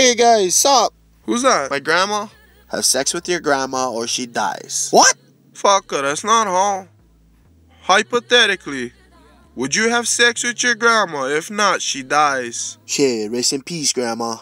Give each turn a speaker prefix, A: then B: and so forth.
A: Hey guys, sup? Who's that? My grandma. Have sex with your grandma or she
B: dies. What? Fuck her, that's not how. Hypothetically, would you have sex with your grandma? If not, she dies. Shit, rest in peace, grandma.